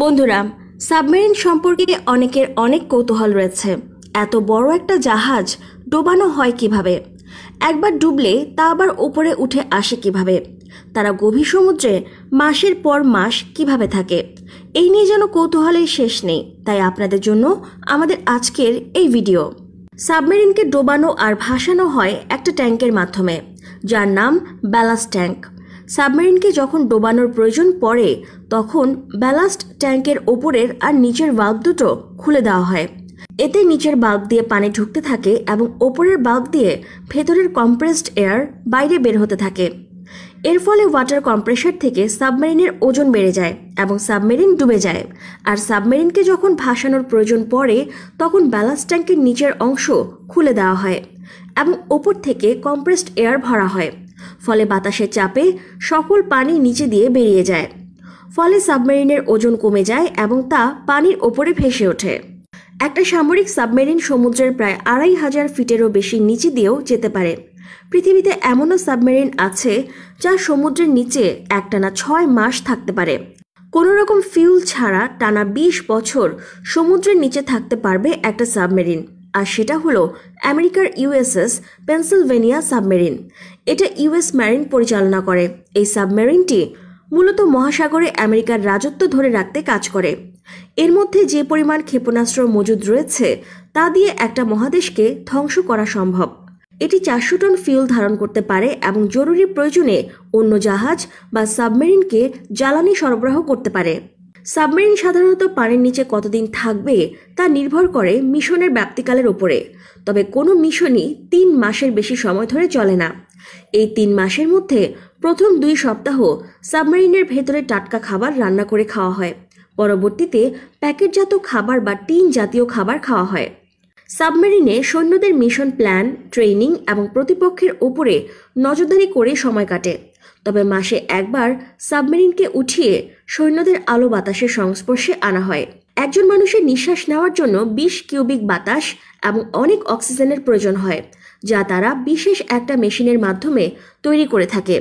বন্ধুরা সাবমেরিন সম্পর্কে অনেকের অনেক কৌতূহল রয়েছে এত বড় একটা জাহাজ ডোবানো হয় কিভাবে একবার ডুবলে তা আবার ওপরে উঠে আসে কিভাবে তারা গভীর সমুদ্রে মাসের পর মাস কিভাবে থাকে এই নিয়ে যেন কৌতূহলের শেষ নেই তাই আপনাদের জন্য আমাদের আজকের এই ভিডিও সাবমেরিনকে ডোবানো আর ভাসানো হয় একটা ট্যাঙ্কের মাধ্যমে যার নাম ব্যালাস ট্যাঙ্ক সাবমেরিনকে যখন ডোবানোর প্রয়োজন পড়ে তখন ব্যালাস্ট ট্যাঙ্কের ওপরের আর নিচের বাল্ব দুটো খুলে দেওয়া হয় এতে নিচের বাল্ব দিয়ে পানি ঢুকতে থাকে এবং ওপরের বাল্ব দিয়ে ভেতরের কম্প্রেসড এয়ার বাইরে বের হতে থাকে এর ফলে ওয়াটার কম্প্রেসার থেকে সাবমেরিনের ওজন বেড়ে যায় এবং সাবমেরিন ডুবে যায় আর সাবমেরিনকে যখন ভাসানোর প্রয়োজন পড়ে তখন ব্যালাস্ট ট্যাঙ্কের নিচের অংশ খুলে দেওয়া হয় এবং ওপর থেকে কম্প্রেসড এয়ার ভরা হয় ফলে বাতাসের চাপে সকল পানি নিচে দিয়ে বেরিয়ে যায় ফলে সাবমেরিনের ওজন কমে যায় এবং তা পানির ওপরে ভেসে ওঠে একটা সামরিক সাবমেরিন সমুদ্রের প্রায় আড়াই হাজার ফিটেরও বেশি নিচে দিয়েও যেতে পারে পৃথিবীতে এমনও সাবমেরিন আছে যা সমুদ্রের নিচে একটানা ছয় মাস থাকতে পারে কোনো রকম ফিউল ছাড়া টানা ২০ বছর সমুদ্রের নিচে থাকতে পারবে একটা সাবমেরিন আর সেটা হলো আমেরিকার ইউএসএস পেনসিলভেনিয়া সাবমেরিন এটা ইউএস ম্যারিন পরিচালনা করে এই সাবমেরিনটি মূলত মহাসাগরে আমেরিকার রাজত্ব ধরে রাখতে কাজ করে এর মধ্যে যে পরিমাণ ক্ষেপণাস্ত্র মজুদ রয়েছে তা দিয়ে একটা মহাদেশকে ধ্বংস করা সম্ভব এটি চারশো টন ফিউল ধারণ করতে পারে এবং জরুরি প্রয়োজনে অন্য জাহাজ বা সাবমেরিনকে জ্বালানি সরবরাহ করতে পারে সাবমেরিন সাধারণত পানির নিচে কতদিন থাকবে তা নির্ভর করে মিশনের ব্যাপ্তিকালের ওপরে তবে কোনো মিশনই তিন মাসের বেশি সময় ধরে চলে না এই তিন মাসের মধ্যে প্রথম দুই সপ্তাহ সাবমেরিনের ভেতরে টাটকা খাবার রান্না করে খাওয়া হয় পরবর্তীতে প্যাকেটজাত খাবার বা টিন জাতীয় খাবার খাওয়া হয় সাবমেরিনে সৈন্যদের মিশন প্ল্যান ট্রেনিং এবং প্রতিপক্ষের ওপরে নজরদারি করে সময় কাটে তবে মাসে একবার সাবমেরিনকে উঠিয়ে সৈন্যদের আলো বাতাসের সংস্পর্শে আনা হয় একজন মানুষের নিঃশ্বাস নেওয়ার জন্য বিশ কিউবিক বাতাস এবং অনেক অক্সিজেনের প্রয়োজন হয় যা তারা বিশেষ একটা মেশিনের মাধ্যমে তৈরি করে থাকে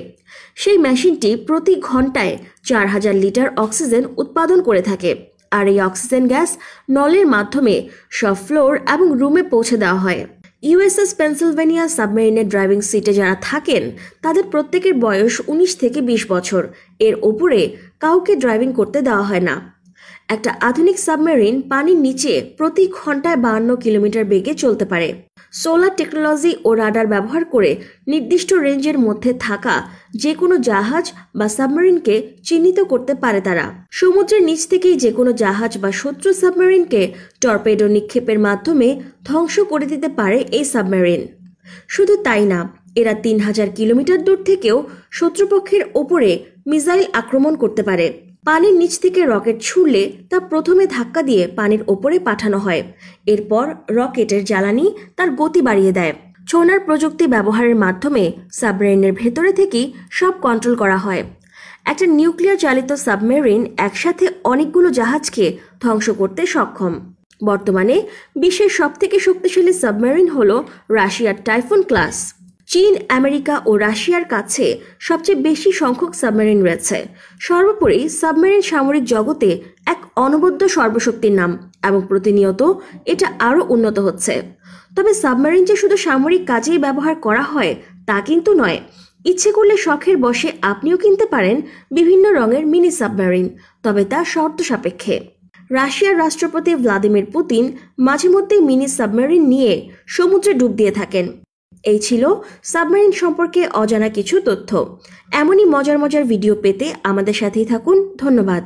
সেই মেশিনটি প্রতি ঘন্টায় চার হাজার লিটার অক্সিজেন উৎপাদন করে থাকে আর এই অক্সিজেন গ্যাস নলের মাধ্যমে সব ফ্লোর এবং রুমে পৌঁছে দেওয়া হয় ইউএসএস পেনসিলভেনিয়া সাবমেরিনের ড্রাইভিং সিটে যারা থাকেন তাদের প্রত্যেকের বয়স উনিশ থেকে বিশ বছর এর ওপরে কাউকে ড্রাইভিং করতে দেওয়া হয় না একটা আধুনিক সাবমেরিন পানির নিচে প্রতি ঘন্টায় বাহান্ন কিলোমিটার বেগে চলতে পারে সোলার টেকনোলজি ও রাডার ব্যবহার করে নির্দিষ্ট রেঞ্জের মধ্যে থাকা যে কোনো জাহাজ বা সাবমেরিনকে চিহ্নিত করতে পারে তারা সমুদ্রের নিচ থেকেই যে কোনো জাহাজ বা শত্রু সাবমেরিনকে টর্পেডো নিক্ষেপের মাধ্যমে ধ্বংস করে দিতে পারে এই সাবমেরিন শুধু তাই না এরা তিন হাজার কিলোমিটার দূর থেকেও শত্রুপক্ষের ওপরে মিসাইল আক্রমণ করতে পারে পানির নিচ থেকে রকেট ছুড়লে তা প্রথমে ধাক্কা দিয়ে পানির ওপরে পাঠানো হয় এরপর রকেটের জ্বালানি তার গতি বাড়িয়ে দেয় ছোনার প্রযুক্তি ব্যবহারের মাধ্যমে সাবমেরিনের ভেতরে থেকেই সব কন্ট্রোল করা হয় একটা নিউক্লিয়ার চালিত সাবমেরিন একসাথে অনেকগুলো জাহাজকে ধ্বংস করতে সক্ষম বর্তমানে বিশ্বের সবথেকে শক্তিশালী সাবমেরিন হল রাশিয়ার টাইফুন ক্লাস চীন আমেরিকা ও রাশিয়ার কাছে সবচেয়ে বেশি সংখ্যক সাবমেরিন রয়েছে সর্বোপরি সাবমেরিন সামরিক জগতে এক অনবদ্য সর্বশক্তির নাম এবং প্রতিনিয়ত এটা আরও উন্নত হচ্ছে তবে সাবমেরিন যে শুধু সামরিক কাজেই ব্যবহার করা হয় তা কিন্তু নয় ইচ্ছে করলে শখের বসে আপনিও কিনতে পারেন বিভিন্ন রঙের মিনি সাবমেরিন তবে তা শর্ত সাপেক্ষে রাশিয়ার রাষ্ট্রপতি ভ্লাদিমির পুতিন মাঝে মধ্যেই মিনি সাবমেরিন নিয়ে সমুদ্রে ডুব দিয়ে থাকেন এই ছিল সাবমেরিন সম্পর্কে অজানা কিছু তথ্য এমনই মজার মজার ভিডিও পেতে আমাদের সাথেই থাকুন ধন্যবাদ